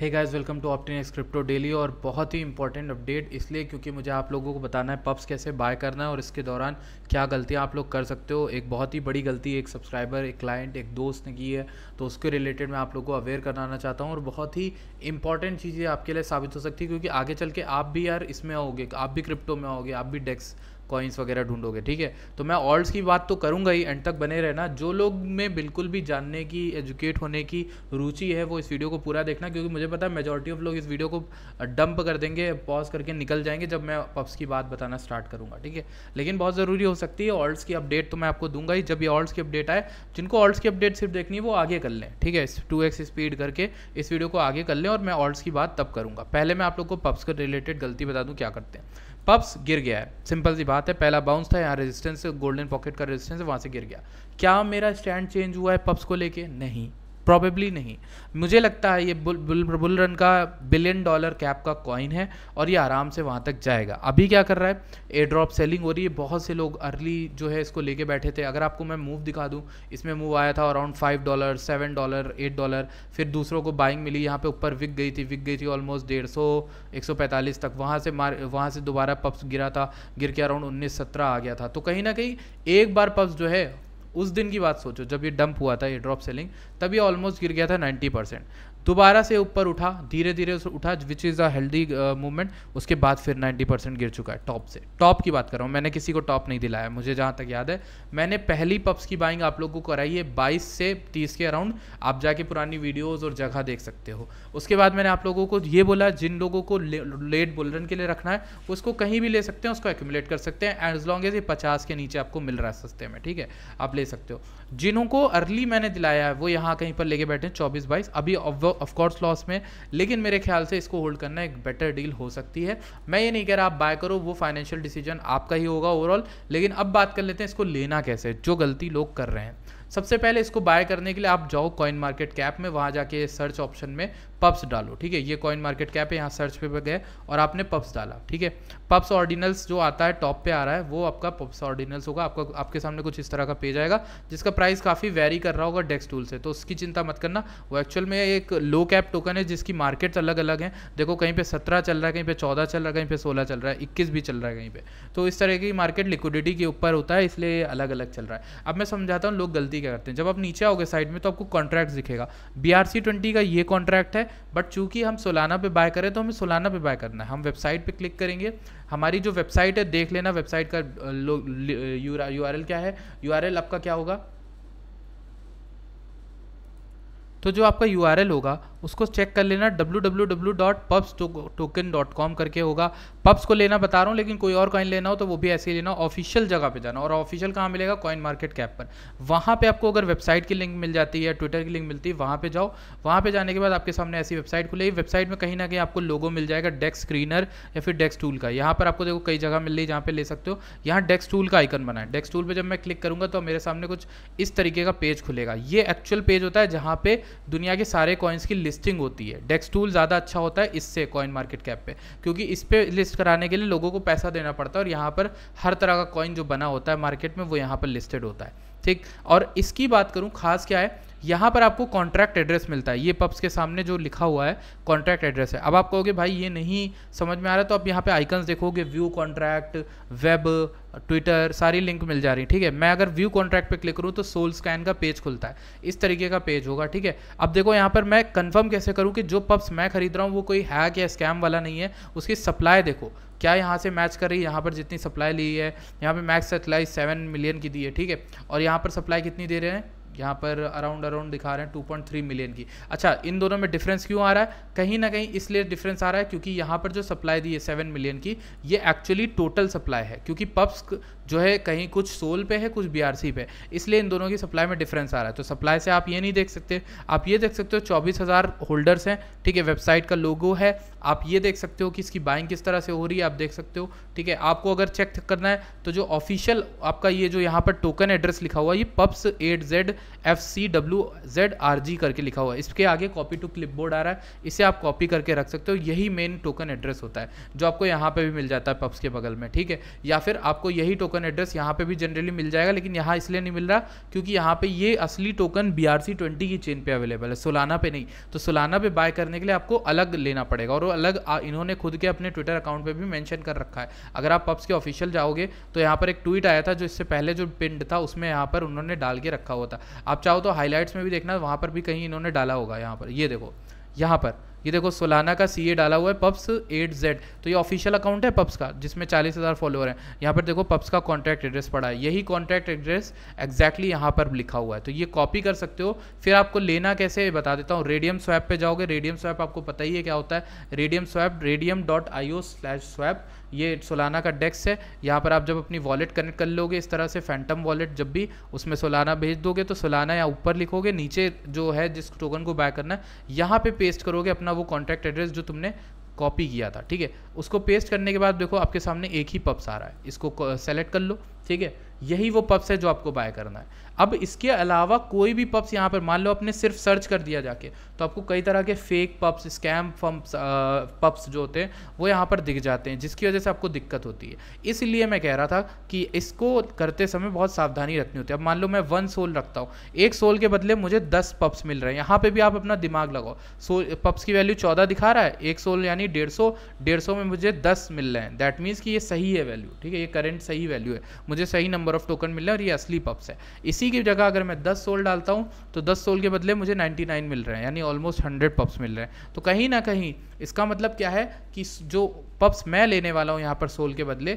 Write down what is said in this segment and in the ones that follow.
है guys welcome to option crypto daily और बहुत ही इंपॉर्टेंट अपडेट इसलिए क्योंकि मुझे आप लोगों को बताना है पब्स कैसे बाय करना है और इसके दौरान क्या गलतियां आप लोग कर सकते हो एक बहुत ही बड़ी गलती एक सब्सक्राइबर एक क्लाइंट एक दोस्त ने की है तो उसके रिलेटेड मैं आप लोग को अवेयर कराना चाहता हूँ और बहुत ही इंपॉर्टेंट चीज़ें आपके लिए साबित हो सकती है क्योंकि आगे चल के आप भी यार इसमें आओगे आप भी क्रिप्टो में आओगे आप भी डेस्क कॉइन्स वगैरह ढूंढोगे ठीक है तो मैं ऑल्ट्स की बात तो करूंगा ही एंड तक बने रहना जो लोग में बिल्कुल भी जानने की एजुकेट होने की रुचि है वो इस वीडियो को पूरा देखना क्योंकि मुझे पता है मेजोरिटी ऑफ लोग इस वीडियो को डंप कर देंगे पॉज करके निकल जाएंगे जब मैं पब्स की बात बताना स्टार्ट करूँगा ठीक है लेकिन बहुत ज़रूरी हो सकती है ऑल्ट्स की अपडेट तो मैं आपको दूंगा ही जब ये ऑल्ट्स की अपडेट आए जिनको ऑल्ट्स की अपडेट सिर्फ देखनी है वो आगे कर लें ठीक है टू एक्स स्पीड करके इस वीडियो को आगे कर लें और मैं ऑल्ट्स की बात तब करूँगा पहले मैं आप लोग को पब्स के रिलेटेड गलती बता दूँ क्या करते हैं पब्स गिर गया है सिंपल सी बात है पहला बाउंस था यहाँ रेजिस्टेंस गोल्डन पॉकेट का रेजिस्टेंस वहाँ से गिर गया क्या मेरा स्टैंड चेंज हुआ है पब्स को लेके नहीं प्रॉबेबली नहीं मुझे लगता है ये बुल बुल, बुल रन का बिलियन डॉलर कैप का कॉइन है और ये आराम से वहाँ तक जाएगा अभी क्या कर रहा है ए ड्रॉप सेलिंग हो रही है बहुत से लोग अर्ली जो है इसको लेके बैठे थे अगर आपको मैं मूव दिखा दूँ इसमें मूव आया था around five dollar seven dollar eight dollar फिर दूसरों को बाइंग मिली यहाँ पर ऊपर विक गई थी विक गई थी ऑलमोस्ट डेढ़ सौ एक सौ पैंतालीस तक वहाँ से मार वहाँ से दोबारा पब्स गिरा था गिर के अराउंड उन्नीस सत्रह आ गया था तो कहीं ना कहीं एक बार पब्स जो है उस दिन की बात सोचो जब ये डंप हुआ था ये ड्रॉप सेलिंग तब ये ऑलमोस्ट गिर गया था 90 परसेंट दोबारा से ऊपर उठा धीरे धीरे उठा which is a healthy movement उसके बाद फिर 90 परसेंट गिर चुका है टॉप से टॉप की बात कर रहा हूँ मैंने किसी को टॉप नहीं दिलाया मुझे जहाँ तक याद है मैंने पहली पब्स की बाइंग आप लोगों को कराई है बाईस से तीस के अराउंड आप जाके पुरानी वीडियोज़ और जगह देख सकते हो उसके बाद मैंने आप लोगों को ये बोला जिन लोगों को ले, लेट बुलरन के लिए रखना है उसको कहीं भी ले सकते हैं उसको एक्यूमुलेट कर सकते हैं एज लॉन्ग एज ये पचास के नीचे आपको मिल रहा है सस्ते में ठीक है आप ले सकते हो जिन्हों को अर्ली मैंने दिलाया है वो यहाँ कहीं पर लेके बैठे हैं चौबीस बाईस अभी ऑफकोर्स लॉस में लेकिन मेरे ख्याल से इसको होल्ड करना एक बेटर डील हो सकती है मैं ये नहीं कह रहा आप बाय करो वो फाइनेंशियल डिसीजन आपका ही होगा ओवरऑल लेकिन अब बात कर लेते हैं इसको लेना कैसे जो गलती लोग कर रहे हैं सबसे पहले इसको बाय करने के लिए आप जाओ कॉइन मार्केट कैप में वहाँ जाके सर्च ऑप्शन में पब्स डालो ठीक है ये कॉइन मार्केट कैप है यहाँ सर्च पे गए और आपने पब्स डाला ठीक है पब्स ऑर्डिनल्स जो आता है टॉप पे आ रहा है वो आपका पब्स ऑर्डिनल्स होगा आपका आपके सामने कुछ इस तरह का पेज आएगा जिसका प्राइस काफ़ी वेरी कर रहा होगा डेस्क टूल से तो उसकी चिंता मत करना वो एक्चुअल में एक लो कैप टोकन है जिसकी मार्केट्स अलग अलग हैं देखो कहीं पर सत्रह चल रहा है कहीं पर चौदह चल रहा है कहीं पर सोलह चल रहा है इक्कीस भी चल रहा है कहीं पर तो इस तरह की मार्केट लिक्विडिटी के ऊपर होता है इसलिए अलग अलग चल रहा है अब मैं समझाता हूँ लोग गलती क्या करते हैं जब आप नीचे आओगे साइड में तो आपको कॉन्ट्रैक्ट दिखेगा बी आर सी ट्वेंटी का ये कॉन्ट्रैक्ट है बट चूंकि हम सोलाना पे बाय करें तो हमें सोलाना पे बाय करना है हम वेबसाइट पे क्लिक करेंगे हमारी जो वेबसाइट है देख लेना वेबसाइट का यू आर एल क्या है यू आर एल आपका क्या होगा तो जो आपका यू आर एल होगा उसको चेक कर लेना कॉम करके होगा पब्स को लेना बता रहा हूँ लेकिन कोई और कॉइन लेना हो तो वो भी ऐसे ही लेना ऑफिशियल जगह पे जाना और ऑफिशियल कहाँ मिलेगा कॉइन मार्केट कैप पर वहाँ पे आपको अगर वेबसाइट की लिंक मिल जाती है ट्विटर की लिंक मिलती है वहाँ पे जाओ वहाँ पे जाने के बाद आपके सामने ऐसी वेबसाइट खुलेगी वेबसाइट में कहीं ना कहीं आपको लोगो मिल जाएगा डेस्क स्क्रीनर या फिर डेस्क टूल का यहाँ पर आपको देखो कई जगह मिल रही जहाँ पे ले सकते हो यहाँ डेस्क टूल का आइकन बना है डेस्क टूल पर जब मैं क्लिक करूँगा तो मेरे सामने कुछ इस तरीके का पेज खुलेगा ये एक्चुअल पेज होता है जहाँ पे दुनिया के सारे कॉइन्स की लिस्ट लिस्टिंग होती है डेक्स टूल ज़्यादा अच्छा होता है इससे कॉइन मार्केट कैप पे क्योंकि इस पर लिस्ट कराने के लिए लोगों को पैसा देना पड़ता है और यहाँ पर हर तरह का कॉइन जो बना होता है मार्केट में वो यहाँ पर लिस्टेड होता है ठीक और इसकी बात करूँ खास क्या है यहाँ पर आपको कॉन्ट्रैक्ट एड्रेस मिलता है ये पब्स के सामने जो लिखा हुआ है कॉन्ट्रैक्ट एड्रेस है अब आप कहोगे भाई ये नहीं समझ में आ रहा तो आप यहाँ पे आइकन्स देखोगे व्यू कॉन्ट्रैक्ट वेब ट्विटर सारी लिंक मिल जा रही है ठीक है मैं अगर व्यू कॉन्ट्रैक्ट पे क्लिक करूँ तो सोल स्कैन का पेज खुलता है इस तरीके का पेज होगा ठीक है अब देखो यहाँ पर मैं कन्फर्म कैसे करूँ कि जो पब्स मैं खरीद रहा हूँ वो कोई हैक या स्कैम वाला नहीं है उसकी सप्लाई देखो क्या यहाँ से मैच कर रही है यहाँ पर जितनी सप्लाई ली है यहाँ पर मैक्स सप्लाई सेवन मिलियन की दी है ठीक है और यहाँ पर सप्लाई कितनी दे रहे हैं यहाँ पर अराउंड अराउंड दिखा रहे हैं 2.3 मिलियन की अच्छा इन दोनों में डिफरेंस क्यों आ रहा है कहीं ना कहीं इसलिए डिफरेंस आ रहा है क्योंकि यहाँ पर जो सप्लाई दी है सेवन मिलियन की ये एक्चुअली टोटल सप्लाई है क्योंकि पब्स जो है कहीं कुछ सोल पे है कुछ बीआरसी पे इसलिए इन दोनों की सप्लाई में डिफरेंस आ रहा है तो सप्लाई से आप ये नहीं देख सकते आप ये देख सकते हो चौबीस हज़ार होल्डर्स हैं ठीक है वेबसाइट का लोगो है आप ये देख सकते हो कि इसकी बाइंग किस तरह से हो रही है आप देख सकते हो ठीक है आपको अगर चेक करना है तो जो ऑफिशियल आपका ये जो यहाँ पर टोकन एड्रेस लिखा हुआ है ये pups eight Z F C W Z R G करके लिखा हुआ है इसके आगे कॉपी टू बोर्ड आ रहा है इसे आप कॉपी करके रख सकते हो यही मेन टोकन एड्रेस होता है जो आपको यहाँ पर भी मिल जाता है पप्स के बगल में ठीक है या फिर आपको यही टोकन टोकन एड्रेस यहाँ पे भी जनरली मिल जाएगा लेकिन यहाँ इसलिए नहीं मिल रहा क्योंकि यहाँ पे ये असली token B R C twenty की चेन पे अवेलेबल है सोलाना पे नहीं तो सोलाना पे बाय करने के लिए आपको अलग लेना पड़ेगा और वो अलग इन्होंने खुद के अपने ट्विटर अकाउंट पर भी मैंशन कर रखा है अगर आप पब्स के ऑफिशियल जाओगे तो यहाँ पर एक ट्वीट आया था जो इससे पहले जो पिंड था उसमें यहाँ पर उन्होंने डाल के रखा हुआ था आप चाहो तो हाईलाइट्स में भी देखना वहाँ पर भी कहीं इन्होंने डाला होगा यहाँ पर ये देखो यहाँ पर ये देखो सोलाना का सी ए डाला हुआ है पब्स एट जेड तो ये ऑफिशियल अकाउंट है पब्स का जिसमें चालीस हज़ार फॉलोअर हैं यहाँ पर देखो पब्स का कॉन्टैक्ट एड्रेस पड़ा है यही कॉन्टैक्ट एड्रेस एक्जैक्टली यहाँ पर लिखा हुआ है तो ये कॉपी कर सकते हो फिर आपको लेना कैसे बता देता हूँ रेडियम स्वैप पर जाओगे रेडियम स्वैप आपको पता ही है क्या होता है Raydium swap Raydium dot I O slash swap ये सोलाना का डेक्स है यहाँ पर आप जब अपनी वॉलेट कनेक्ट कर लोगे इस तरह से फैंटम वॉलेट जब भी उसमें सोलाना भेज दोगे तो सोलाना या ऊपर लिखोगे नीचे जो है जिस टोकन को बाय करना है यहाँ पे पेस्ट करोगे अपना वो कॉन्टैक्ट एड्रेस जो तुमने कॉपी किया था ठीक है उसको पेस्ट करने के बाद देखो आपके सामने एक ही पब्स आ रहा है इसको सेलेक्ट कर लो ठीक है यही वो पब्स है जो आपको बाय करना है अब इसके अलावा कोई भी पब्स यहाँ पर मान लो आपने सिर्फ सर्च कर दिया जाके तो आपको कई तरह के fake pups scam pumps pups जो होते हैं वो यहाँ पर दिख जाते हैं जिसकी वजह से आपको दिक्कत होती है इसलिए मैं कह रहा था कि इसको करते समय बहुत सावधानी रखनी होती है अब मान लो मैं वन सोल रखता हूँ एक सोल के बदले मुझे दस पब्स मिल रहे हैं यहाँ पर भी आप अपना दिमाग लगाओ सो पब्स की वैल्यू चौदह दिखा रहा है एक सोल यानी डेढ़ सौ डेढ़ सौ में मुझे दस मिल रहे हैं दैट मीन्स कि ये सही है वैल्यू ठीक है ये करेंट सही वैल्यू है मुझे सही नंबर ऑफ टोकन मिल रहा है और ये असली पब्स है इसी इसी की जगह अगर मैं दस सोल डालता हूँ तो दस सोल के बदले मुझे 99 नाइन मिल रहे हैं यानी ऑलमोस्ट हंड्रेड पप्स मिल रहे हैं तो कहीं ना कहीं इसका मतलब क्या है कि जो पप्स मैं लेने वाला हूँ यहाँ पर सोल के बदले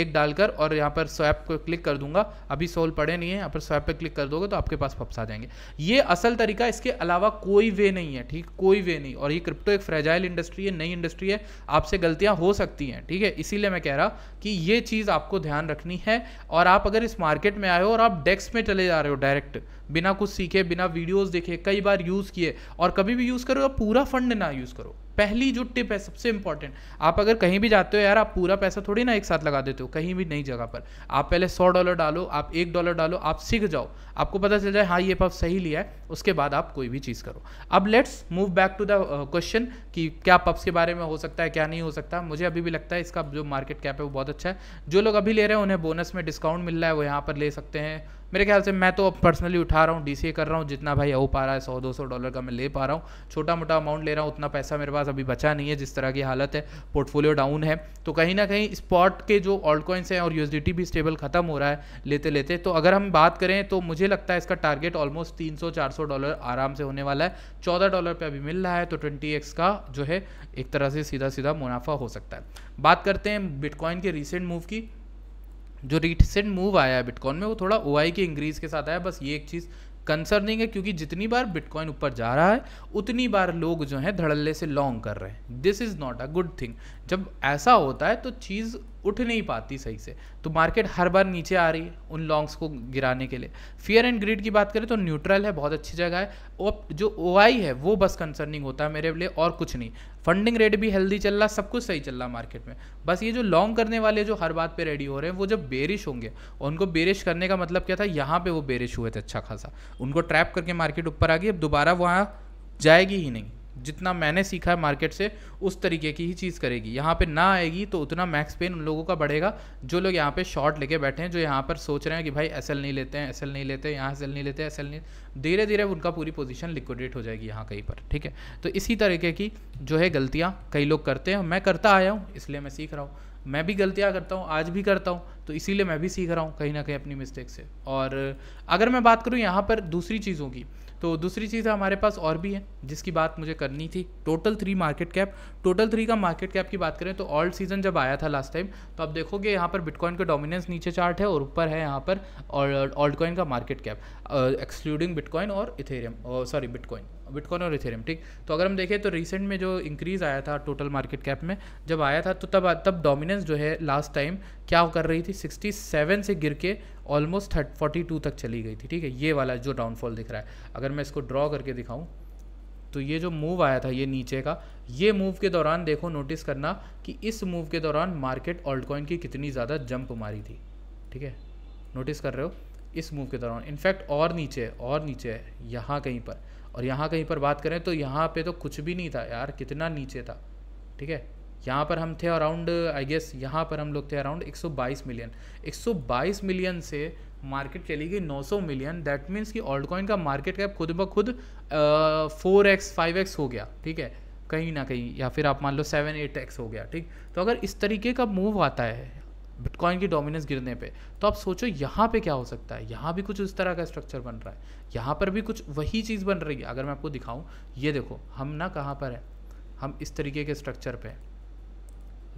एक डालकर और यहाँ पर स्वैप को क्लिक कर दूंगा अभी सोल पड़े नहीं है यहाँ पर स्वैप पे क्लिक कर दोगे तो आपके पास पप्स आ जाएंगे ये असल तरीका इसके अलावा कोई वे नहीं है ठीक कोई वे नहीं और ये क्रिप्टो एक फ्रेजाइल इंडस्ट्री है नई इंडस्ट्री है आपसे गलतियाँ हो सकती हैं ठीक है इसीलिए मैं कह रहा कि ये चीज़ आपको ध्यान रखनी है और आप अगर इस मार्केट में आए हो और आप डेस्क में चले जा रहे हो डायरेक्ट बिना कुछ सीखे बिना वीडियोज़ देखे कई बार यूज़ किए और कभी भी यूज़ करो पूरा फंड ना यूज़ करो पहली जो टिप है सबसे इंपॉर्टेंट आप अगर कहीं भी जाते हो यार आप पूरा पैसा थोड़ी ना एक साथ लगा देते हो कहीं भी नई जगह पर आप पहले सौ डॉलर डालो आप एक डॉलर डालो आप सीख जाओ आपको पता चल जाए हाँ ये पाप सही लिया है उसके बाद आप कोई भी चीज़ करो अब let's move back to the question कि क्या पब्स के बारे में हो सकता है क्या नहीं हो सकता मुझे अभी भी लगता है इसका जो मार्केट कैप है वो बहुत अच्छा है जो लोग अभी ले रहे हैं उन्हें बोनस में डिस्काउंट मिल रहा है वो यहाँ पर ले सकते हैं मेरे ख्याल से मैं तो अब पर्सनली उठा रहा हूँ डी कर रहा हूँ जितना भाई हो पा रहा है सौ दो सौ डॉलर का मैं ले पा रहा हूँ छोटा मोटा अमाउंट ले रहा हूँ उतना पैसा मेरे पास अभी बचा नहीं है जिस तरह की हालत है पोर्टफोलियो डाउन है तो कहीं ना कहीं स्पॉट के जो ऑल्ट कॉइन्स हैं और यूएसडीटी भी स्टेबल खत्म हो रहा है लेते लेते तो अगर हम बात करें तो मुझे लगता है इसका टारगेट ऑलमोस्ट तीन सौ चार सौ सौ डॉलर आराम से होने वाला है चौदह डॉलर पे अभी मिल रहा है तो ट्वेंटी एक्स का जो है एक तरह से सीधा सीधा मुनाफा हो सकता है बात करते हैं बिटकॉइन के रिसेंट मूव की जो रिसेंट मूव आया है बिटकॉइन में वो थोड़ा ओ के इंक्रीज के साथ आया बस ये एक चीज़ कंसर्निंग है क्योंकि जितनी बार बिटकॉइन ऊपर जा रहा है उतनी बार लोग जो है धड़ल्ले से लॉन्ग कर रहे हैं this is not a good thing जब ऐसा होता है तो चीज़ उठ नहीं पाती सही से तो मार्केट हर बार नीचे आ रही है उन लॉन्ग्स को गिराने के लिए फियर एंड ग्रीड की बात करें तो न्यूट्रल है बहुत अच्छी जगह है और जो ओ है वो बस कंसर्निंग होता है मेरे लिए और कुछ नहीं फंडिंग रेट भी हेल्दी चल रहा सब कुछ सही चल रहा मार्केट में बस ये जो लॉन्ग करने वाले जो हर बात पे रेडी हो रहे हैं वो जब बेरिश होंगे उनको बेरिश करने का मतलब क्या था यहाँ पे वो बेरिश हुए थे अच्छा खासा उनको ट्रैप करके मार्केट ऊपर आ गई अब दोबारा वहाँ जाएगी ही नहीं जितना मैंने सीखा है मार्केट से उस तरीके की ही चीज़ करेगी यहाँ पे ना आएगी तो उतना मैक्स पेन उन लोगों का बढ़ेगा जो लोग यहाँ पे शॉर्ट लेके बैठे हैं जो यहाँ पर सोच रहे हैं कि भाई एस नहीं लेते हैं एस नहीं लेते हैं यहाँ एस नहीं लेते एस नहीं धीरे धीरे उनका पूरी पोजीशन लिक्विडेट हो जाएगी यहाँ कहीं पर ठीक है तो इसी तरीके की जो है गलतियाँ कई लोग करते हैं मैं करता आया हूँ इसलिए मैं सीख रहा हूँ मैं भी गलतियाँ करता हूँ आज भी करता हूँ तो इसीलिए मैं भी सीख रहा हूँ कहीं ना कहीं अपनी मिस्टेक से और अगर मैं बात करूँ यहाँ पर दूसरी चीज़ों की तो दूसरी चीज़ हमारे पास और भी है जिसकी बात मुझे करनी थी total three market cap total three का मार्केट कैप की बात करें तो ऑल सीजन जब आया था लास्ट टाइम तो आप देखोगे यहाँ पर बिटकॉइन का डोमिनेंस नीचे चार्ट है और ऊपर है यहाँ पर ऑल्ड कॉइन का मार्केट कैप एक्सक्लूडिंग बिटकॉइन और इथेरियम सॉरी बिटकॉइन बिटकॉइन और इथेरियम ठीक तो अगर हम देखें तो रिसेंट में जो इंक्रीज़ आया था टोटल मार्केट कैप में जब आया था तो तब तब डोमिनेंस जो है लास्ट टाइम क्या कर रही थी 67 से गिर के ऑलमोस्ट थर्ट फोर्टी तक चली गई थी ठीक है ये वाला जो डाउनफॉल दिख रहा है अगर मैं इसको ड्रॉ करके दिखाऊँ तो ये जो मूव आया था ये नीचे का ये मूव के दौरान देखो नोटिस करना कि इस मूव के दौरान मार्केट ऑल्टकॉइन की कितनी ज़्यादा जंप मारी थी ठीक है नोटिस कर रहे हो इस मूव के दौरान इनफैक्ट और नीचे और नीचे यहाँ कहीं पर और यहाँ कहीं पर बात करें तो यहाँ पर तो कुछ भी नहीं था यार कितना नीचे था ठीक है यहाँ पर हम थे अराउंड आई गेस यहाँ पर हम लोग थे अराउंड 122 मिलियन 122 मिलियन से मार्केट चली गई 900 मिलियन दैट मीन्स कि ऑल्ड कॉइन का मार्केट कैप खुद ब खुद फोर एक्स फाइव एक्स हो गया ठीक है कहीं ना कहीं या फिर आप मान लो सेवन एट एक्स हो गया ठीक तो अगर इस तरीके का मूव आता है बिटकॉइन की डोमिनेंस गिरने पे तो आप सोचो यहाँ पे क्या हो सकता है यहाँ भी कुछ उस तरह का स्ट्रक्चर बन रहा है यहाँ पर भी कुछ वही चीज़ बन रही है अगर मैं आपको दिखाऊँ ये देखो हम ना कहाँ पर हैं हम इस तरीके के स्ट्रक्चर पर हैं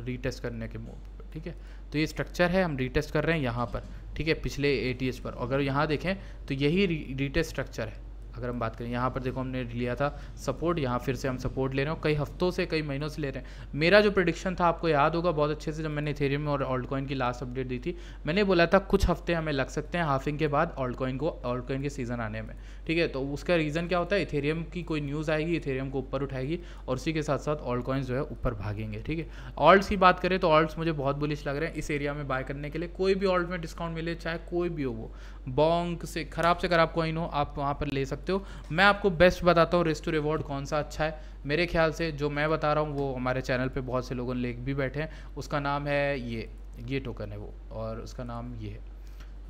रीटेस्ट करने के मोड पर ठीक है तो ये स्ट्रक्चर है हम रीटेस्ट कर रहे हैं यहाँ पर ठीक है पिछले ए पर अगर यहाँ देखें तो यही रीटेस्ट स्ट्रक्चर है अगर हम बात करें यहाँ पर देखो हमने लिया था सपोर्ट यहाँ फिर से हम सपोर्ट ले रहे हैं कई हफ्तों से कई महीनों से ले रहे हैं मेरा जो प्रडिक्शन था आपको याद होगा बहुत अच्छे से जब मैंने थेरियम और ऑल्ड कॉइन की लास्ट अपडेट दी थी मैंने बोला था कुछ हफ्ते हमें लग सकते हैं हाफिंग के बाद ऑल्ड कॉइन को ऑल्ड कॉइन के सीज़न आने में ठीक है तो उसका रीज़न क्या होता है इथेरियम की कोई न्यूज़ आएगी इथेरियम को ऊपर उठाएगी और उसी के साथ साथ ऑल्ड कॉइन्स जो है ऊपर भागेंगे ठीक है ऑल्ड्स की बात करें तो ऑल्ड्स मुझे बहुत बुलिश लग रहे हैं इस एरिया में बाय करने के लिए कोई भी ऑल्ड में डिस्काउंट मिले चाहे कोई भी हो वो बॉन्ग से ख़राब से ख़राब कॉइन हो आप वहाँ पर ले सकते हो मैं आपको बेस्ट बताता हूँ रिस्क टू रिवॉर्ड कौन सा अच्छा है मेरे ख्याल से जो मैं बता रहा हूँ वो हमारे चैनल पे बहुत से लोगों ने ले भी बैठे हैं उसका नाम है ये ये टोकन है वो और उसका नाम ये है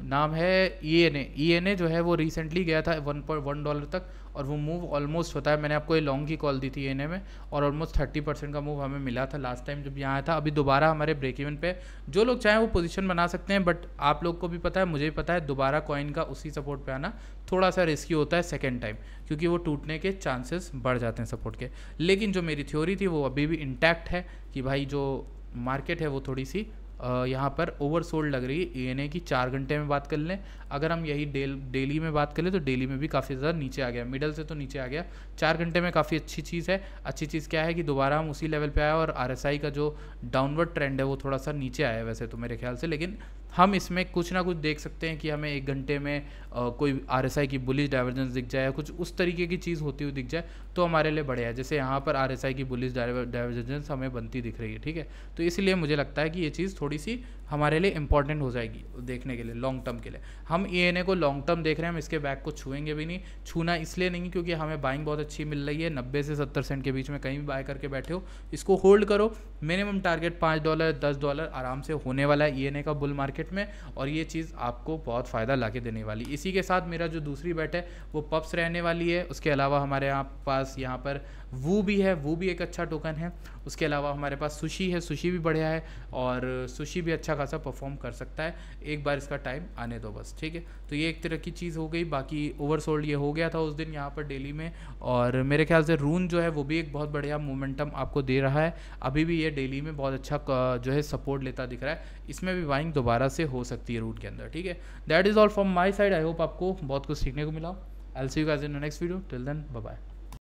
नाम है E N A N A जो है वो रिसेंटली गया था वन पॉइंट वन डॉलर तक और वो मूव ऑलमोस्ट होता है मैंने आपको ये लॉन्ग की कॉल दी थी ई एन ए में और ऑलमोस्ट थर्टी परसेंट का मूव हमें मिला था लास्ट टाइम जब यहाँ आया था अभी दोबारा हमारे ब्रेक इवन पे जो लोग चाहें वो पोजीशन बना सकते हैं बट आप लोग को भी पता है मुझे भी पता है दोबारा कॉइन का उसी सपोर्ट पर आना थोड़ा सा रिस्की होता है सेकेंड टाइम क्योंकि वो टूटने के चांसेस बढ़ जाते हैं सपोर्ट के लेकिन जो मेरी थ्योरी थी वो अभी भी इंटैक्ट है कि भाई जो मार्केट है वो थोड़ी सी यहाँ पर ओवर सोल्ड लग रही है ए कि चार घंटे में बात कर लें अगर हम यही डेल डेली में बात कर लें तो डेली में भी काफ़ी ज़्यादा नीचे आ गया मिडल से तो नीचे आ गया चार घंटे में काफ़ी अच्छी चीज़ है अच्छी चीज़ क्या है कि दोबारा हम उसी लेवल पर आए और आर का जो डाउनवर्ड ट्रेंड है वो थोड़ा सा नीचे आया वैसे तो मेरे ख्याल से लेकिन हम इसमें कुछ ना कुछ देख सकते हैं कि हमें एक घंटे में आ, कोई आर की बुलिस डाइवर्जेंस दिख जाए या कुछ उस तरीके की चीज़ होती हुई दिख जाए तो हमारे लिए बढ़िया है जैसे यहाँ पर आर की बुलिस डाइवर्जेंस हमें बनती दिख रही है ठीक है तो इसलिए मुझे लगता है कि ये चीज़ थोड़ी सी हमारे लिए इंपॉर्टेंट हो जाएगी देखने के लिए लॉन्ग टर्म के लिए हम ई को लॉन्ग टर्म देख रहे हैं हम इसके बैग को छूएंगे भी नहीं छूना इसलिए नहीं क्योंकि हमें बाइंग बहुत अच्छी मिल रही है नब्बे से सत्तर सेंट के बीच में कहीं भी बाय करके बैठे हो इसको होल्ड करो मिनिमम टारगेट पाँच डॉलर दस डॉलर आराम से होने वाला है ई का बुल मार्केट में और ये चीज़ आपको बहुत फ़ायदा ला देने वाली इसी के साथ मेरा जो दूसरी बैट है वो पप्स रहने वाली है उसके अलावा हमारे यहाँ पास यहाँ पर वो भी है वो भी एक अच्छा टोकन है उसके अलावा हमारे पास सुशी है सुशी भी बढ़िया है और सुशी भी अच्छा खासा परफॉर्म कर सकता है एक बार इसका टाइम आने दो बस ठीक है तो ये एक तरह की चीज़ हो गई बाकी ओवरसोल्ड ये हो गया था उस दिन यहाँ पर डेली में और मेरे ख्याल से रून जो है वो भी एक बहुत बढ़िया मोमेंटम आपको दे रहा है अभी भी ये डेली में बहुत अच्छा जो है सपोर्ट लेता दिख रहा है इसमें भी बाइंग दोबारा से हो सकती है रूट के अंदर ठीक है that is all from my side I hope आपको बहुत कुछ सीखने को मिला L see you guys in next video till then bye